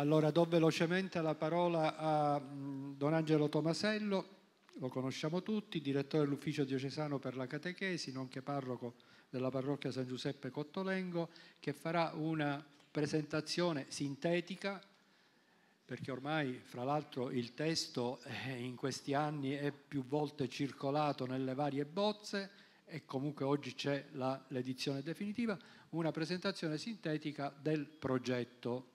Allora do velocemente la parola a Don Angelo Tomasello, lo conosciamo tutti, direttore dell'ufficio diocesano per la catechesi, nonché parroco della parrocchia San Giuseppe Cottolengo, che farà una presentazione sintetica, perché ormai fra l'altro il testo eh, in questi anni è più volte circolato nelle varie bozze e comunque oggi c'è l'edizione definitiva, una presentazione sintetica del progetto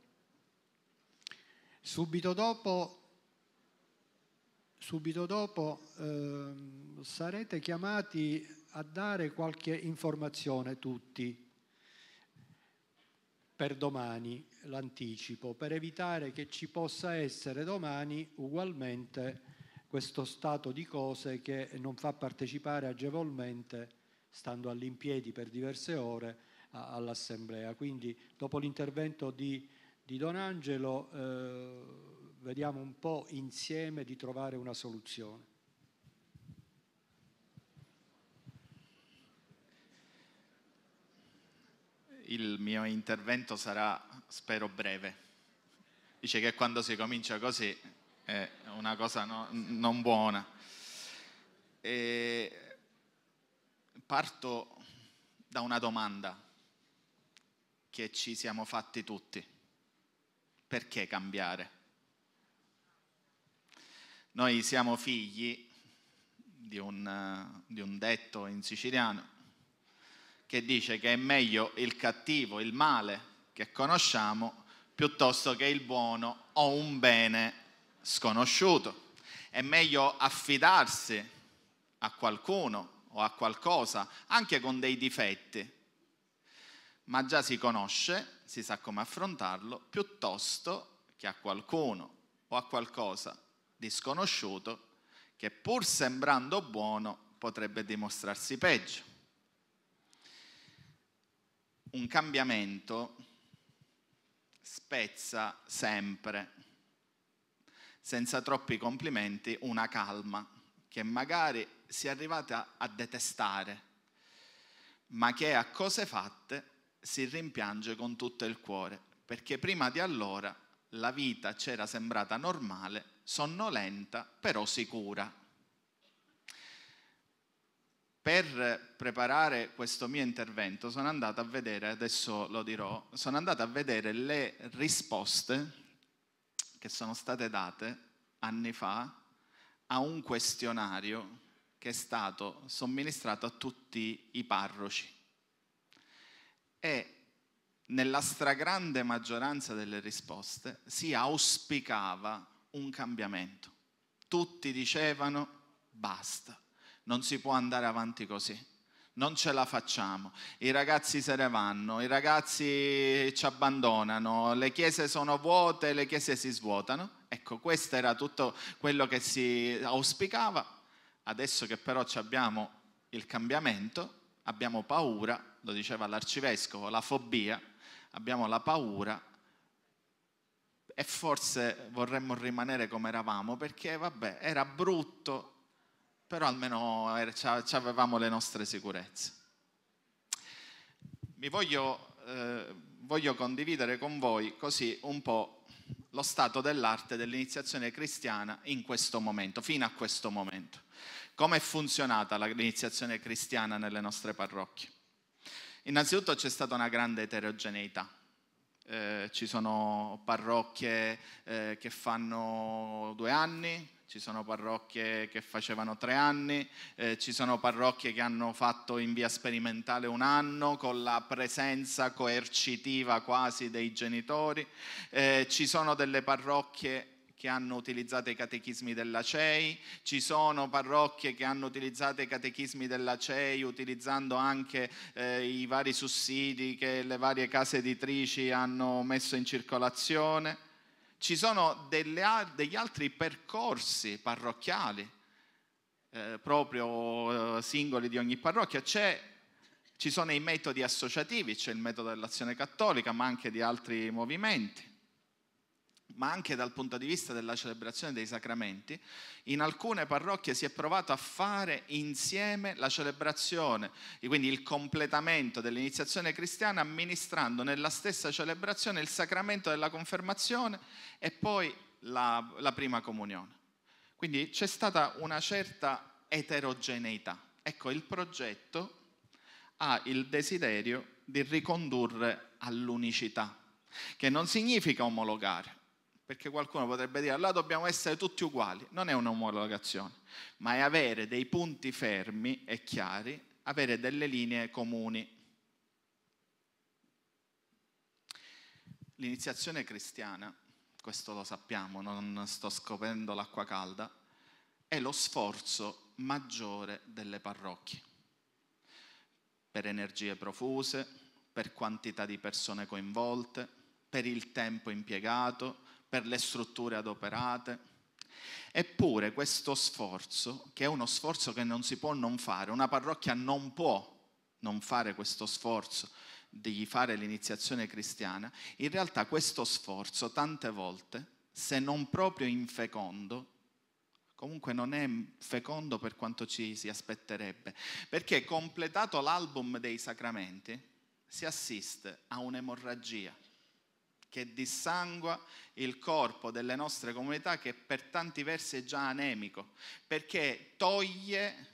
Subito dopo, subito dopo eh, sarete chiamati a dare qualche informazione tutti per domani l'anticipo, per evitare che ci possa essere domani ugualmente questo stato di cose che non fa partecipare agevolmente, stando all'impiedi per diverse ore, all'Assemblea. Quindi dopo l'intervento di di Don Angelo eh, vediamo un po' insieme di trovare una soluzione. Il mio intervento sarà, spero, breve. Dice che quando si comincia così è una cosa no, non buona. E parto da una domanda che ci siamo fatti tutti perché cambiare? Noi siamo figli di un, di un detto in siciliano che dice che è meglio il cattivo, il male che conosciamo, piuttosto che il buono o un bene sconosciuto. È meglio affidarsi a qualcuno o a qualcosa, anche con dei difetti, ma già si conosce, si sa come affrontarlo, piuttosto che a qualcuno o a qualcosa di sconosciuto che pur sembrando buono potrebbe dimostrarsi peggio. Un cambiamento spezza sempre, senza troppi complimenti, una calma che magari si è arrivata a detestare, ma che a cose fatte si rimpiange con tutto il cuore, perché prima di allora la vita c'era sembrata normale, sonnolenta, però sicura. Per preparare questo mio intervento sono andato a vedere, adesso lo dirò, sono andato a vedere le risposte che sono state date anni fa a un questionario che è stato somministrato a tutti i parroci e nella stragrande maggioranza delle risposte si auspicava un cambiamento. Tutti dicevano basta, non si può andare avanti così non ce la facciamo, i ragazzi se ne vanno, i ragazzi ci abbandonano, le chiese sono vuote, le chiese si svuotano. Ecco, questo era tutto quello che si auspicava. Adesso che però abbiamo il cambiamento, abbiamo paura, lo diceva l'arcivescovo, la fobia, abbiamo la paura e forse vorremmo rimanere come eravamo perché vabbè, era brutto, però almeno avevamo le nostre sicurezze. Mi voglio, eh, voglio condividere con voi così un po' lo stato dell'arte dell'iniziazione cristiana in questo momento, fino a questo momento. Come è funzionata l'iniziazione cristiana nelle nostre parrocchie? Innanzitutto c'è stata una grande eterogeneità. Eh, ci sono parrocchie eh, che fanno due anni, ci sono parrocchie che facevano tre anni, eh, ci sono parrocchie che hanno fatto in via sperimentale un anno con la presenza coercitiva quasi dei genitori, eh, ci sono delle parrocchie che hanno utilizzato i catechismi della CEI, ci sono parrocchie che hanno utilizzato i catechismi della CEI utilizzando anche eh, i vari sussidi che le varie case editrici hanno messo in circolazione, ci sono delle, degli altri percorsi parrocchiali, eh, proprio eh, singoli di ogni parrocchia, c'è ci sono i metodi associativi, c'è il metodo dell'azione cattolica, ma anche di altri movimenti ma anche dal punto di vista della celebrazione dei sacramenti, in alcune parrocchie si è provato a fare insieme la celebrazione, quindi il completamento dell'iniziazione cristiana, amministrando nella stessa celebrazione il sacramento della confermazione e poi la, la prima comunione. Quindi c'è stata una certa eterogeneità. Ecco, il progetto ha il desiderio di ricondurre all'unicità, che non significa omologare, perché qualcuno potrebbe dire, allora dobbiamo essere tutti uguali. Non è un'omologazione, ma è avere dei punti fermi e chiari, avere delle linee comuni. L'iniziazione cristiana, questo lo sappiamo, non sto scoprendo l'acqua calda, è lo sforzo maggiore delle parrocchie, per energie profuse, per quantità di persone coinvolte, per il tempo impiegato, per le strutture adoperate. Eppure questo sforzo, che è uno sforzo che non si può non fare, una parrocchia non può non fare questo sforzo di fare l'iniziazione cristiana, in realtà questo sforzo tante volte, se non proprio infecondo, comunque non è fecondo per quanto ci si aspetterebbe, perché completato l'album dei sacramenti si assiste a un'emorragia che dissangua il corpo delle nostre comunità che per tanti versi è già anemico, perché toglie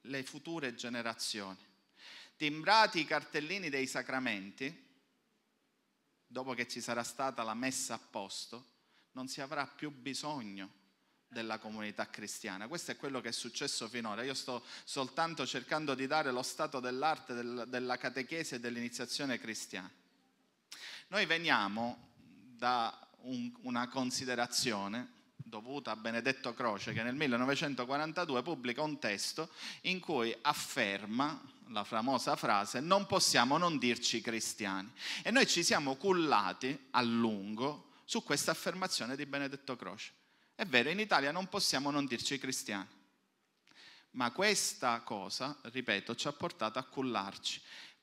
le future generazioni. Timbrati i cartellini dei sacramenti, dopo che ci sarà stata la messa a posto, non si avrà più bisogno della comunità cristiana. Questo è quello che è successo finora. Io sto soltanto cercando di dare lo stato dell'arte della catechesi e dell'iniziazione cristiana. Noi veniamo da un, una considerazione dovuta a Benedetto Croce che nel 1942 pubblica un testo in cui afferma la famosa frase non possiamo non dirci cristiani e noi ci siamo cullati a lungo su questa affermazione di Benedetto Croce. È vero, in Italia non possiamo non dirci cristiani, ma questa cosa, ripeto, ci ha portato a cullarci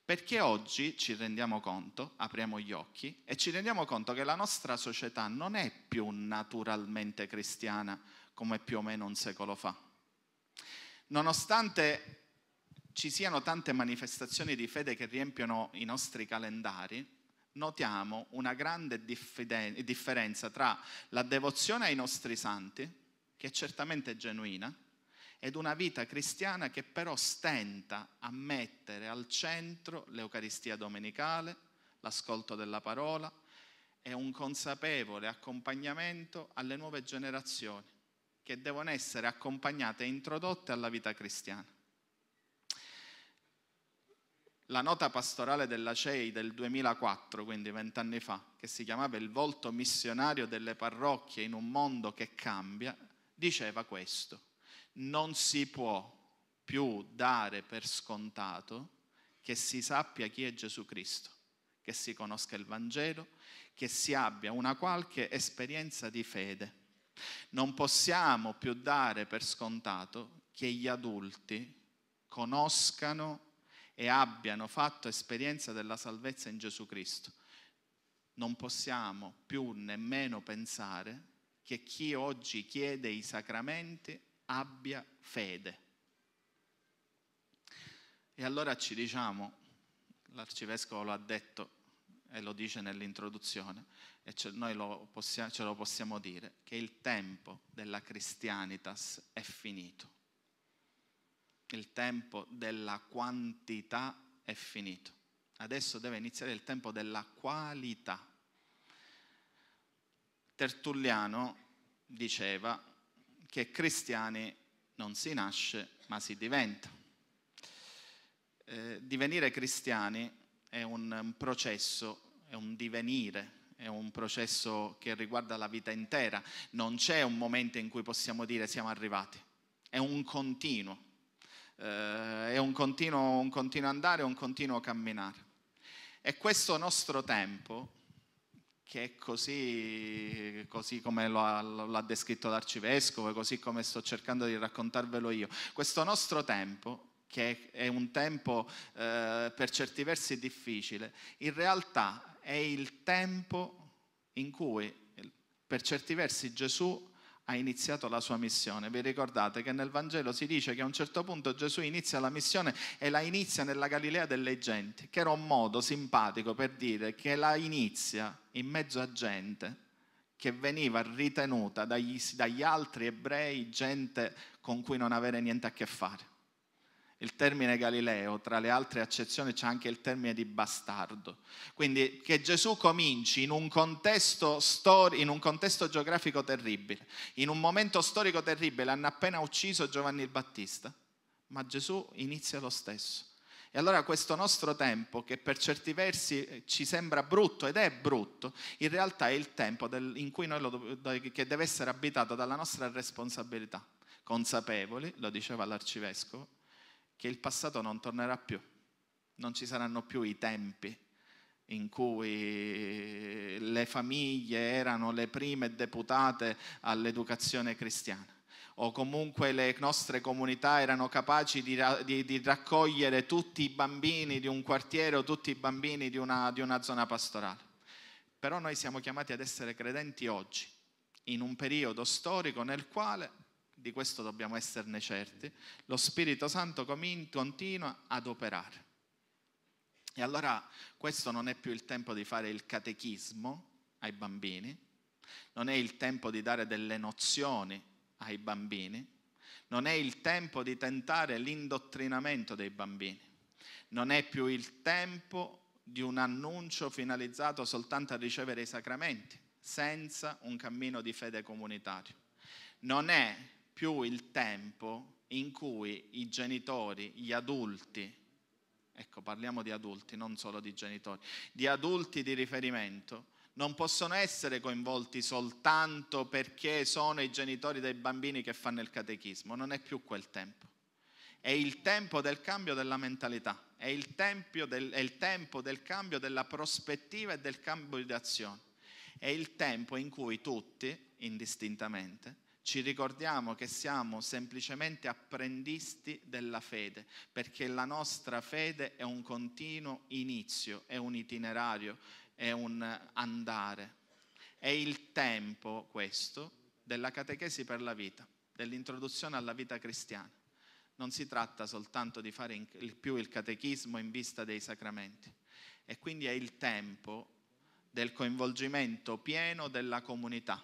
perché oggi ci rendiamo conto, apriamo gli occhi e ci rendiamo conto che la nostra società non è più naturalmente cristiana come più o meno un secolo fa. Nonostante ci siano tante manifestazioni di fede che riempiono i nostri calendari, notiamo una grande diffiden- differenza tra la devozione ai nostri santi, che è certamente genuina, ed una vita cristiana che però stenta a mettere al centro l'Eucaristia domenicale, l'ascolto della parola e un consapevole accompagnamento alle nuove generazioni che devono essere accompagnate e introdotte alla vita cristiana. La nota pastorale della CEI del 2004, quindi vent'anni fa, che si chiamava Il volto missionario delle parrocchie in un mondo che cambia, diceva questo non si può più dare per scontato che si sappia chi è Gesù Cristo, che si conosca il Vangelo, che si abbia una qualche esperienza di fede. Non possiamo più dare per scontato che gli adulti conoscano e abbiano fatto esperienza della salvezza in Gesù Cristo. Non possiamo più nemmeno pensare che chi oggi chiede i sacramenti abbia fede. E allora ci diciamo, l'arcivescovo lo ha detto e lo dice nell'introduzione, e ce, noi lo possiamo, ce lo possiamo dire, che il tempo della cristianitas è finito. Il tempo della quantità è finito. Adesso deve iniziare il tempo della qualità. Tertulliano diceva che cristiani non si nasce ma si diventa. Eh, divenire cristiani è un processo, è un divenire, è un processo che riguarda la vita intera, non c'è un momento in cui possiamo dire siamo arrivati, è un continuo, eh, è un continuo, un continuo andare, un continuo camminare. E questo nostro tempo che è così, così come lo ha, lo ha, descritto l'arcivescovo, così come sto cercando di raccontarvelo io. Questo nostro tempo, che è un tempo eh, per certi versi difficile, in realtà è il tempo in cui per certi versi Gesù ha iniziato la sua missione. Vi ricordate che nel Vangelo si dice che a un certo punto Gesù inizia la missione e la inizia nella Galilea delle genti, che era un modo simpatico per dire che la inizia in mezzo a gente che veniva ritenuta dagli, dagli altri ebrei gente con cui non avere niente a che fare. Il termine Galileo, tra le altre accezioni, c'è anche il termine di bastardo. Quindi che Gesù cominci in un contesto, stori- in un contesto geografico terribile, in un momento storico terribile, hanno appena ucciso Giovanni il Battista, ma Gesù inizia lo stesso. E allora questo nostro tempo, che per certi versi eh, ci sembra brutto ed è brutto, in realtà è il tempo del, do, che deve essere abitato dalla nostra responsabilità, consapevoli, lo diceva l'arcivescovo, che il passato non tornerà più, non ci saranno più i tempi in cui le famiglie erano le prime deputate all'educazione cristiana o comunque le nostre comunità erano capaci di, di, di, raccogliere tutti i bambini di un quartiere o tutti i bambini di una, di una zona pastorale. Però noi siamo chiamati ad essere credenti oggi, in un periodo storico nel quale di questo dobbiamo esserne certi, lo Spirito Santo continua ad operare. E allora questo non è più il tempo di fare il catechismo ai bambini, non è il tempo di dare delle nozioni ai bambini, non è il tempo di tentare l'indottrinamento dei bambini, non è più il tempo di un annuncio finalizzato soltanto a ricevere i sacramenti, senza un cammino di fede comunitario. Non è più il tempo in cui i genitori, gli adulti, ecco parliamo di adulti, non solo di genitori, di adulti di riferimento, non possono essere coinvolti soltanto perché sono i genitori dei bambini che fanno il catechismo, non è più quel tempo. È il tempo del cambio della mentalità, è il, del, è il tempo del cambio della prospettiva e del cambio di azione. È il tempo in cui tutti, indistintamente, ci ricordiamo che siamo semplicemente apprendisti della fede, perché la nostra fede è un continuo inizio, è un itinerario, è un andare. È il tempo questo della catechesi per la vita, dell'introduzione alla vita cristiana. Non si tratta soltanto di fare il più il catechismo in vista dei sacramenti. E quindi è il tempo del coinvolgimento pieno della comunità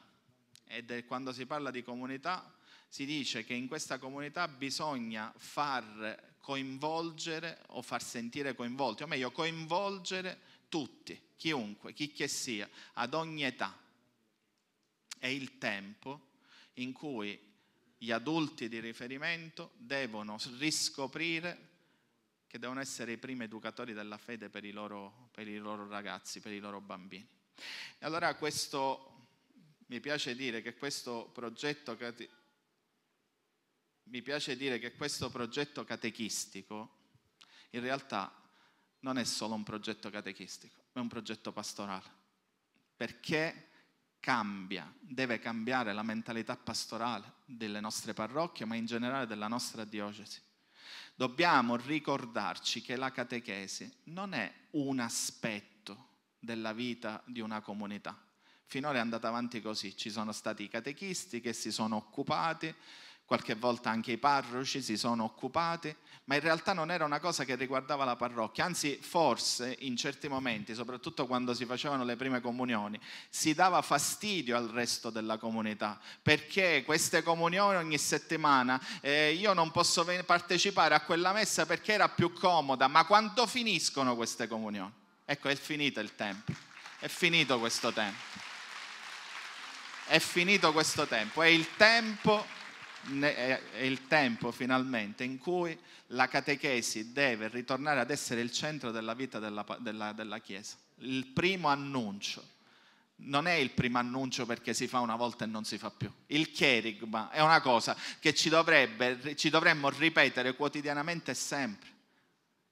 e quando si parla di comunità si dice che in questa comunità bisogna far coinvolgere o far sentire coinvolti, o meglio coinvolgere tutti, chiunque, chi che sia, ad ogni età. È il tempo in cui gli adulti di riferimento devono riscoprire che devono essere i primi educatori della fede per i loro, per i loro ragazzi, per i loro bambini. E allora questo mi piace dire che questo progetto, cate... che questo progetto catechistico in realtà non è solo un progetto catechistico, è un progetto pastorale. Perché cambia, deve cambiare la mentalità pastorale delle nostre parrocchie, ma in generale della nostra diocesi. Dobbiamo ricordarci che la catechesi non è un aspetto della vita di una comunità, Finora è andata avanti così, ci sono stati i catechisti che si sono occupati, qualche volta anche i parroci si sono occupati, ma in realtà non era una cosa che riguardava la parrocchia, anzi forse in certi momenti, soprattutto quando si facevano le prime comunioni, si dava fastidio al resto della comunità, perché queste comunioni ogni settimana eh, io non posso partecipare a quella messa perché era più comoda, ma quando finiscono queste comunioni? Ecco, è finito il tempo, è finito questo tempo è finito questo tempo, è il tempo, è il tempo finalmente in cui la catechesi deve ritornare ad essere il centro della vita della, della, della Chiesa. Il primo annuncio non è il primo annuncio perché si fa una volta e non si fa più. Il cherigma è una cosa che ci, dovrebbe, ci dovremmo ripetere quotidianamente e sempre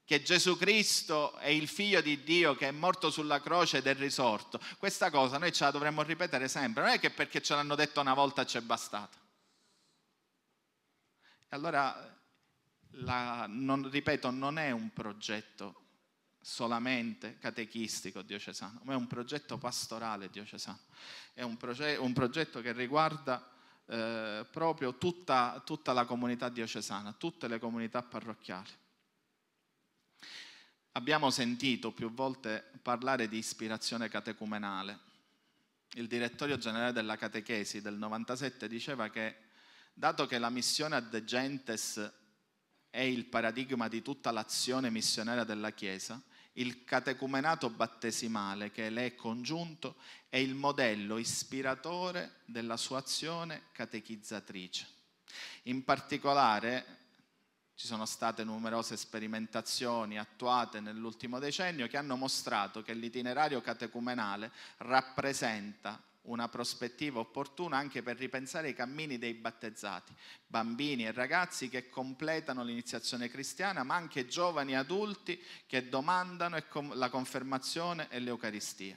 che Gesù Cristo è il figlio di Dio che è morto sulla croce ed è risorto. Questa cosa noi ce la dovremmo ripetere sempre, non è che perché ce l'hanno detto una volta ci è bastata. allora, la, non, ripeto, non è un progetto solamente catechistico diocesano, ma è un progetto pastorale diocesano, è un, proge- un progetto che riguarda eh, proprio tutta, tutta la comunità diocesana, tutte le comunità parrocchiali. Abbiamo sentito più volte parlare di ispirazione catecumenale. Il direttorio generale della catechesi del 97 diceva che, dato che la missione ad gentes è il paradigma di tutta l'azione missionaria della Chiesa, il catecumenato battesimale che le è congiunto è il modello ispiratore della sua azione catechizzatrice. In particolare ci sono state numerose sperimentazioni attuate nell'ultimo decennio che hanno mostrato che l'itinerario catecumenale rappresenta una prospettiva opportuna anche per ripensare i cammini dei battezzati, bambini e ragazzi che completano l'iniziazione cristiana, ma anche giovani adulti che domandano la confermazione e l'Eucaristia.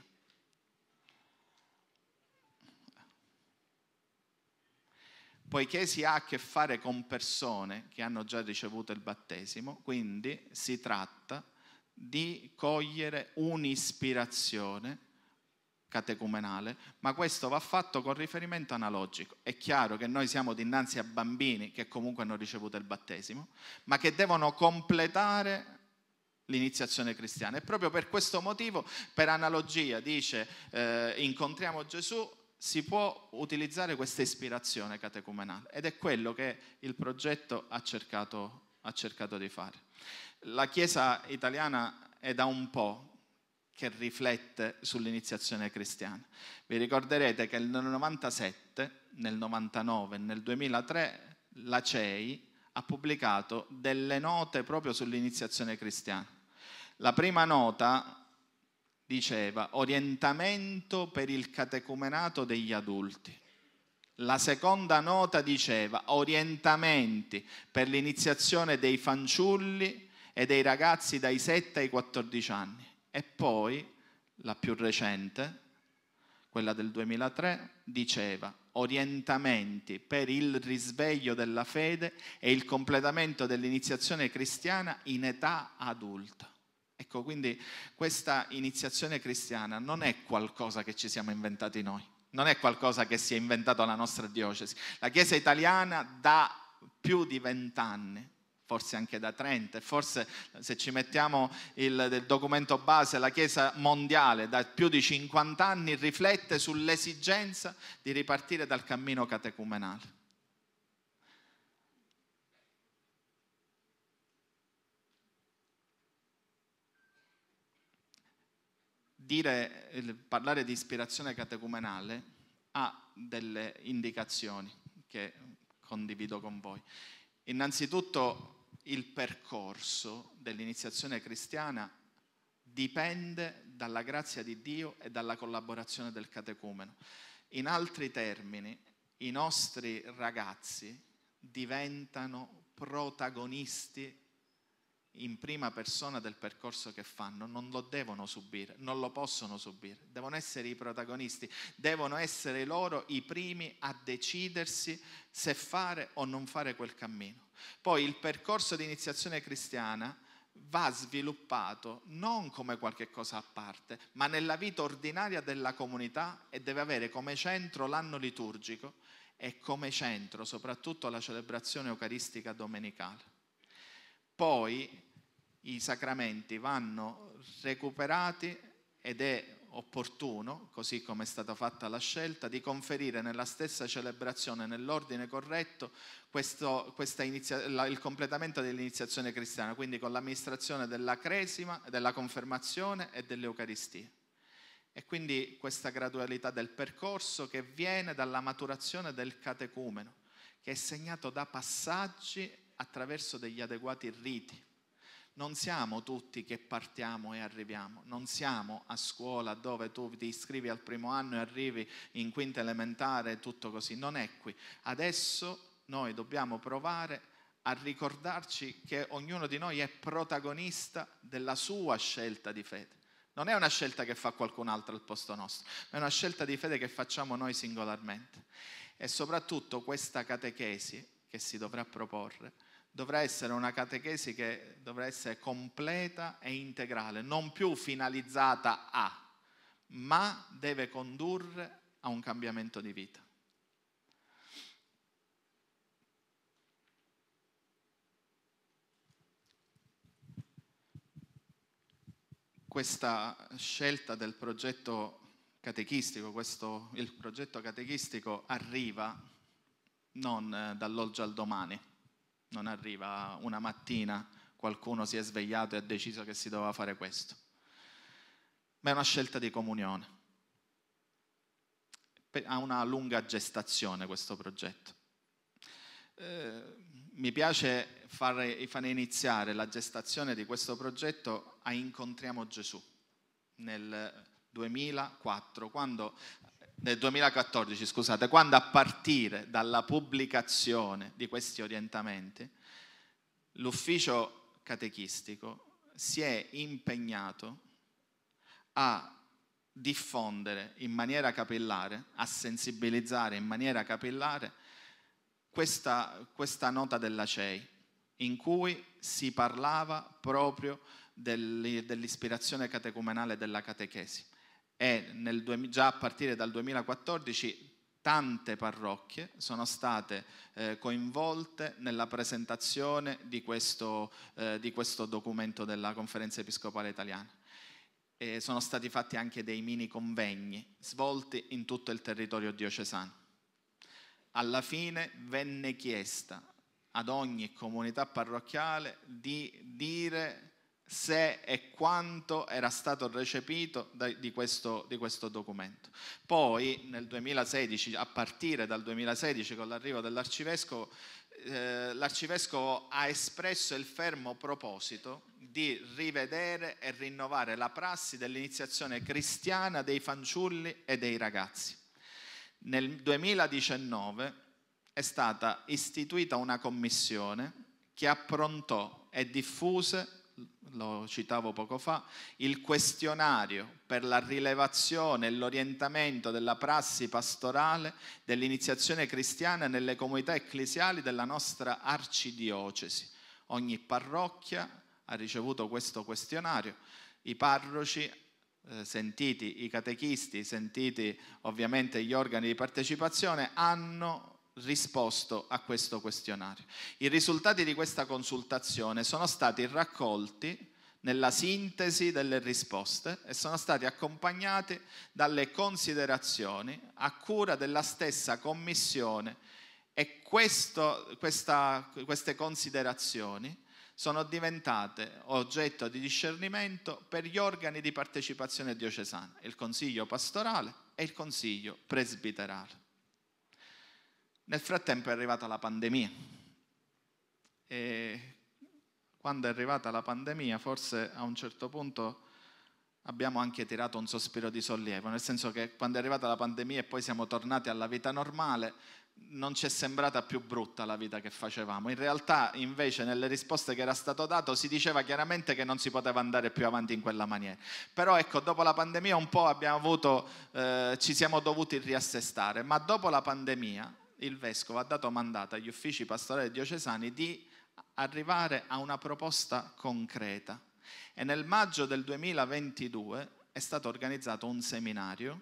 poiché si ha a che fare con persone che hanno già ricevuto il battesimo, quindi si tratta di cogliere un'ispirazione catecumenale, ma questo va fatto con riferimento analogico. È chiaro che noi siamo dinanzi a bambini che comunque hanno ricevuto il battesimo, ma che devono completare l'iniziazione cristiana. E proprio per questo motivo, per analogia, dice eh, incontriamo Gesù si può utilizzare questa ispirazione catecumenale ed è quello che il progetto ha cercato, ha cercato di fare. La Chiesa italiana è da un po' che riflette sull'iniziazione cristiana. Vi ricorderete che nel 97, nel 99 e nel 2003 la CEI ha pubblicato delle note proprio sull'iniziazione cristiana. La prima nota diceva orientamento per il catecumenato degli adulti. La seconda nota diceva orientamenti per l'iniziazione dei fanciulli e dei ragazzi dai 7 ai 14 anni. E poi la più recente, quella del 2003, diceva orientamenti per il risveglio della fede e il completamento dell'iniziazione cristiana in età adulta. Ecco, quindi questa iniziazione cristiana non è qualcosa che ci siamo inventati noi, non è qualcosa che si è inventato la nostra diocesi. La Chiesa italiana da più di vent'anni forse anche da trenta, forse se ci mettiamo il, il, documento base, la Chiesa mondiale da più di 50 anni riflette sull'esigenza di ripartire dal cammino catecumenale. dire, parlare di ispirazione catecumenale ha delle indicazioni che condivido con voi. Innanzitutto il percorso dell'iniziazione cristiana dipende dalla grazia di Dio e dalla collaborazione del catecumeno. In altri termini, i nostri ragazzi diventano protagonisti in prima persona del percorso che fanno, non lo devono subire, non lo possono subire, devono essere i protagonisti, devono essere loro i primi a decidersi se fare o non fare quel cammino. Poi il percorso di iniziazione cristiana va sviluppato non come qualche cosa a parte, ma nella vita ordinaria della comunità e deve avere come centro l'anno liturgico e come centro soprattutto la celebrazione eucaristica domenicale. Poi i sacramenti vanno recuperati ed è opportuno, così come è stata fatta la scelta, di conferire nella stessa celebrazione, nell'ordine corretto, questo, inizia- la, il completamento dell'iniziazione cristiana, quindi con l'amministrazione della cresima, della confermazione e dell'Eucaristia. E quindi questa gradualità del percorso che viene dalla maturazione del catecumeno, che è segnato da passaggi attraverso degli adeguati riti non siamo tutti che partiamo e arriviamo, non siamo a scuola dove tu ti iscrivi al primo anno e arrivi in quinta elementare e tutto così, non è qui. Adesso noi dobbiamo provare a ricordarci che ognuno di noi è protagonista della sua scelta di fede. Non è una scelta che fa qualcun altro al posto nostro, ma è una scelta di fede che facciamo noi singolarmente. E soprattutto questa catechesi che si dovrà proporre dovrà essere una catechesi che dovrà essere completa e integrale, non più finalizzata a, ma deve condurre a un cambiamento di vita. Questa scelta del progetto catechistico, questo, il progetto catechistico arriva non eh, dall'oggi al domani non arriva una mattina qualcuno si è svegliato e ha deciso che si doveva fare questo, ma è una scelta di comunione. Ha una lunga gestazione questo progetto. Eh, mi piace fare, fare iniziare la gestazione di questo progetto a Incontriamo Gesù nel 2004, quando nel 2014, scusate, quando a partire dalla pubblicazione di questi orientamenti, l'ufficio catechistico si è impegnato a diffondere in maniera capillare, a sensibilizzare in maniera capillare questa, questa nota della CEI, in cui si parlava proprio dell'ispirazione catecumenale della catechesi e nel, già a partire dal 2014 tante parrocchie sono state eh, coinvolte nella presentazione di questo, eh, di questo, documento della Conferenza Episcopale Italiana. E sono stati fatti anche dei mini convegni svolti in tutto il territorio diocesano. Alla fine venne chiesta ad ogni comunità parrocchiale di dire se e quanto era stato recepito da, di, questo, di, questo, documento. Poi nel 2016, a partire dal 2016 con l'arrivo dell'arcivescovo, eh, l'arcivescovo ha espresso il fermo proposito di rivedere e rinnovare la prassi dell'iniziazione cristiana dei fanciulli e dei ragazzi. Nel 2019 è stata istituita una commissione che approntò e diffuse lo citavo poco fa, il questionario per la rilevazione e l'orientamento della prassi pastorale dell'iniziazione cristiana nelle comunità ecclesiali della nostra arcidiocesi. Ogni parrocchia ha ricevuto questo questionario, i parroci eh, sentiti, i catechisti, sentiti ovviamente gli organi di partecipazione, hanno risposto a questo questionario. I risultati di questa consultazione sono stati raccolti nella sintesi delle risposte e sono stati accompagnati dalle considerazioni a cura della stessa commissione e questo, questa, queste considerazioni sono diventate oggetto di discernimento per gli organi di partecipazione diocesana, il Consiglio pastorale e il Consiglio presbiterale. Nel frattempo è arrivata la pandemia e quando è arrivata la pandemia forse a un certo punto abbiamo anche tirato un sospiro di sollievo, nel senso che quando è arrivata la pandemia e poi siamo tornati alla vita normale, non ci è sembrata più brutta la vita che facevamo. In realtà, invece, nelle risposte che era stato dato si diceva chiaramente che non si poteva andare più avanti in quella maniera. Però ecco, dopo la pandemia un po' abbiamo avuto, eh, ci siamo dovuti riassestare, ma dopo la pandemia il vescovo ha dato mandato agli uffici pastorali diocesani di arrivare a una proposta concreta e nel maggio del 2022 è stato organizzato un seminario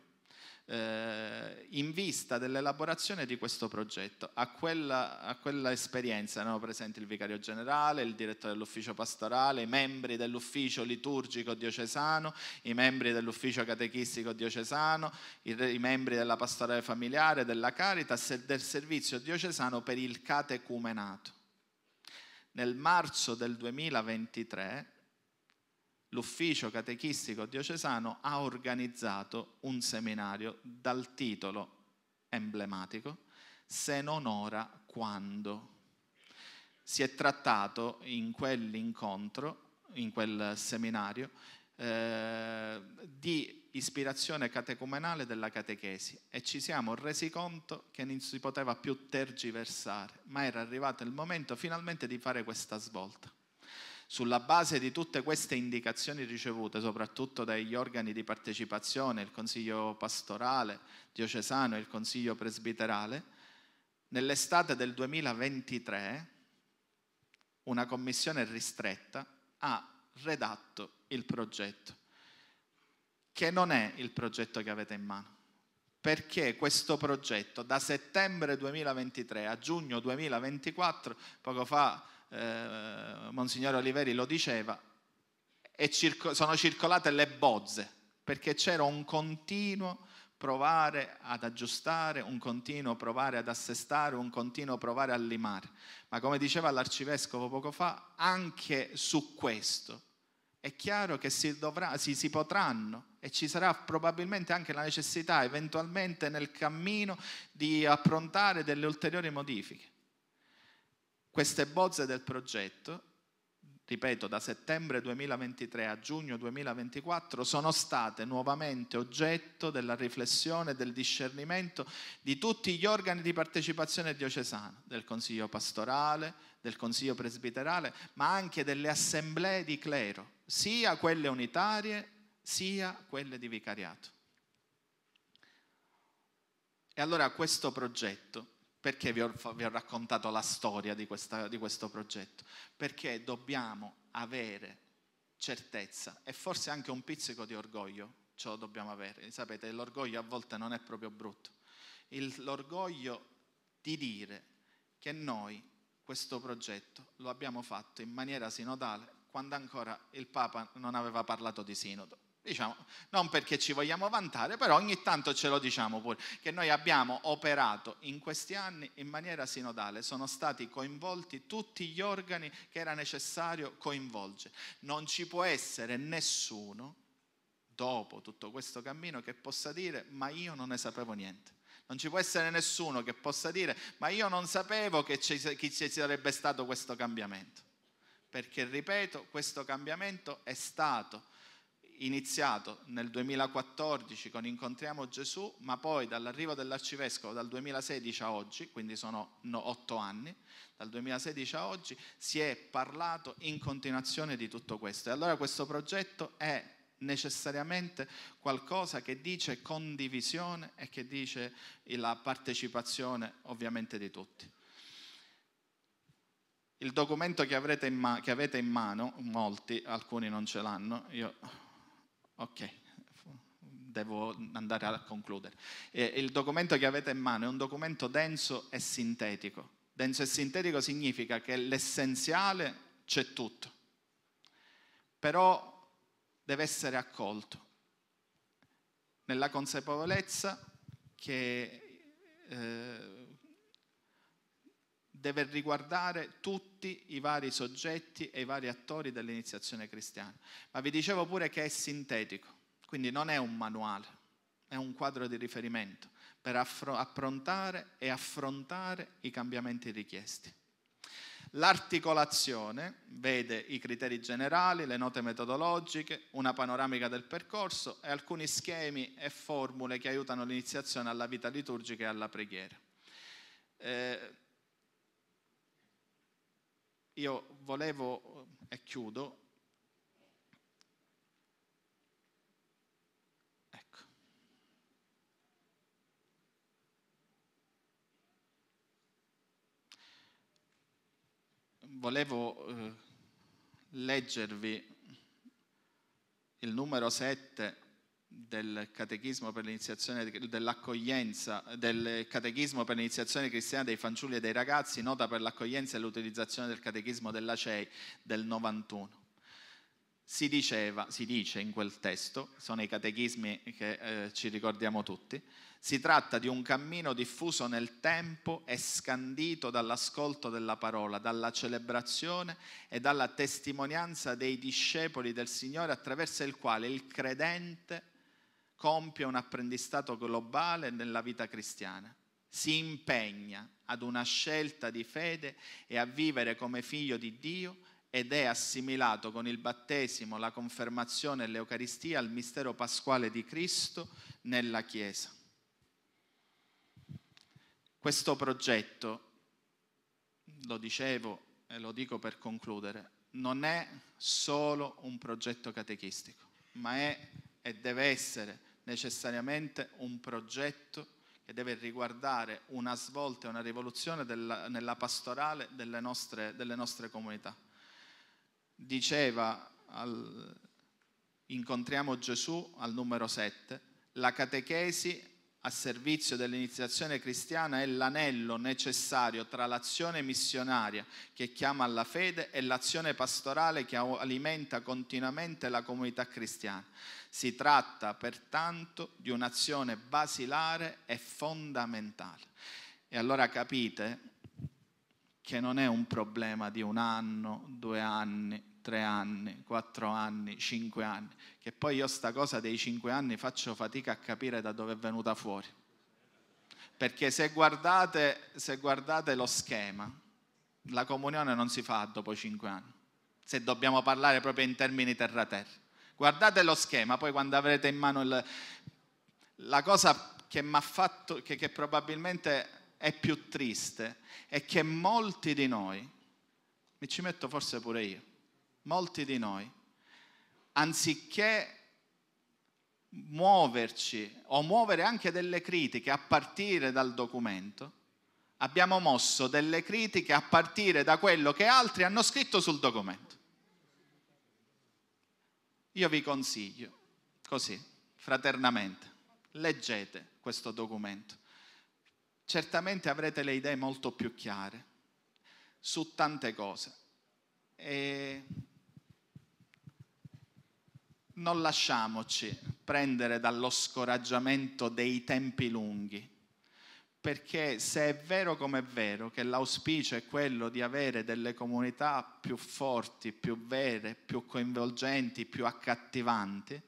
eh, in vista dell'elaborazione di questo progetto. A quella, a quella esperienza erano presenti il vicario generale, il direttore dell'ufficio pastorale, i membri dell'ufficio liturgico diocesano, i membri dell'ufficio catechistico diocesano, i, i membri della pastorale familiare, della Caritas e del servizio diocesano per il catecumenato. Nel marzo del 2023 l'ufficio catechistico diocesano ha organizzato un seminario dal titolo emblematico Se non ora, quando? Si è trattato in quell'incontro, in quel seminario, eh, di ispirazione catecumenale della catechesi e ci siamo resi conto che non si poteva più tergiversare, ma era arrivato il momento finalmente di fare questa svolta. Sulla base di tutte queste indicazioni ricevute, soprattutto dagli organi di partecipazione, il Consiglio pastorale, diocesano e il Consiglio presbiterale, nell'estate del 2023 una commissione ristretta ha redatto il progetto, che non è il progetto che avete in mano, perché questo progetto da settembre 2023 a giugno 2024, poco fa eh, Monsignor Oliveri lo diceva, circo- sono circolate le bozze, perché c'era un continuo provare ad aggiustare, un continuo provare ad assestare, un continuo provare a limare. Ma come diceva l'arcivescovo poco fa, anche su questo è chiaro che si, dovrà, si, si, potranno e ci sarà probabilmente anche la necessità eventualmente nel cammino di approntare delle ulteriori modifiche queste bozze del progetto, ripeto, da settembre 2023 a giugno 2024, sono state nuovamente oggetto della riflessione e del discernimento di tutti gli organi di partecipazione diocesana, del Consiglio pastorale, del Consiglio presbiterale, ma anche delle assemblee di clero, sia quelle unitarie sia quelle di vicariato. E allora questo progetto perché vi ho, vi ho raccontato la storia di, questa, di questo progetto? Perché dobbiamo avere certezza e forse anche un pizzico di orgoglio, ce lo dobbiamo avere. Sapete, l'orgoglio a volte non è proprio brutto. Il, l'orgoglio di dire che noi questo progetto lo abbiamo fatto in maniera sinodale quando ancora il Papa non aveva parlato di sinodo. Diciamo, non perché ci vogliamo vantare, però ogni tanto ce lo diciamo pure, che noi abbiamo operato in questi anni in maniera sinodale, sono stati coinvolti tutti gli organi che era necessario coinvolgere. Non ci può essere nessuno, dopo tutto questo cammino, che possa dire ma io non ne sapevo niente. Non ci può essere nessuno che possa dire ma io non sapevo che ci, sarebbe stato questo cambiamento. Perché, ripeto, questo cambiamento è stato iniziato nel 2014 con Incontriamo Gesù, ma poi dall'arrivo dell'arcivescovo dal 2016 a oggi, quindi sono otto anni, dal 2016 a oggi si è parlato in continuazione di tutto questo. E allora questo progetto è necessariamente qualcosa che dice condivisione e che dice la partecipazione ovviamente di tutti. Il documento che, in ma- che avete in mano, molti, alcuni non ce l'hanno, io Ok, devo andare a concludere. il documento che avete in mano è un documento denso e sintetico. Denso e sintetico significa che l'essenziale c'è tutto, però deve essere accolto nella consapevolezza che eh, deve riguardare tutti i vari soggetti e i vari attori dell'iniziazione cristiana. Ma vi dicevo pure che è sintetico, quindi non è un manuale, è un quadro di riferimento per affro- approntare e affrontare i cambiamenti richiesti. L'articolazione vede i criteri generali, le note metodologiche, una panoramica del percorso e alcuni schemi e formule che aiutano l'iniziazione alla vita liturgica e alla preghiera. Eh, io volevo, e chiudo, ecco. Volevo eh, leggervi il numero 7 del catechismo per l'iniziazione dell'accoglienza, del catechismo per l'iniziazione cristiana dei fanciulli e dei ragazzi, nota per l'accoglienza e l'utilizzazione del catechismo della CEI del 91. Si diceva, si dice in quel testo, sono i catechismi che eh, ci ricordiamo tutti, si tratta di un cammino diffuso nel tempo e scandito dall'ascolto della parola, dalla celebrazione e dalla testimonianza dei discepoli del Signore attraverso il quale il credente compie un apprendistato globale nella vita cristiana, si impegna ad una scelta di fede e a vivere come figlio di Dio ed è assimilato con il battesimo, la confermazione e l'Eucaristia al mistero pasquale di Cristo nella Chiesa. Questo progetto, lo dicevo e lo dico per concludere, non è solo un progetto catechistico, ma è e deve essere necessariamente un progetto che deve riguardare una svolta e una rivoluzione della, nella pastorale delle nostre, delle nostre comunità. Diceva, al, incontriamo Gesù al numero 7, la catechesi a servizio dell'iniziazione cristiana è l'anello necessario tra l'azione missionaria che chiama alla fede e l'azione pastorale che alimenta continuamente la comunità cristiana. Si tratta pertanto di un'azione basilare e fondamentale. E allora capite che non è un problema di un anno, due anni, tre anni, quattro anni, cinque anni, che poi io sta cosa dei cinque anni faccio fatica a capire da dove è venuta fuori. Perché se guardate, se guardate lo schema, la comunione non si fa dopo cinque anni, se dobbiamo parlare proprio in termini terra-terra. Guardate lo schema, poi quando avrete in mano il, la cosa che mi ha fatto, che, che probabilmente è più triste, è che molti di noi, mi ci metto forse pure io, molti di noi, anziché muoverci o muovere anche delle critiche a partire dal documento, abbiamo mosso delle critiche a partire da quello che altri hanno scritto sul documento. Io vi consiglio, così, fraternamente, leggete questo documento. Certamente avrete le idee molto più chiare su tante cose. E non lasciamoci prendere dallo scoraggiamento dei tempi lunghi, perché se è vero come è vero che l'auspicio è quello di avere delle comunità più forti, più vere, più coinvolgenti, più accattivanti,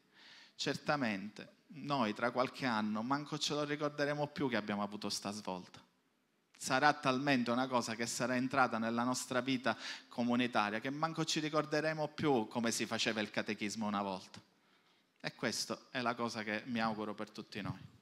certamente noi tra qualche anno manco ce lo ricorderemo più che abbiamo avuto sta svolta sarà talmente una cosa che sarà entrata nella nostra vita comunitaria che manco ci ricorderemo più come si faceva il catechismo una volta. E questa è la cosa che mi auguro per tutti noi.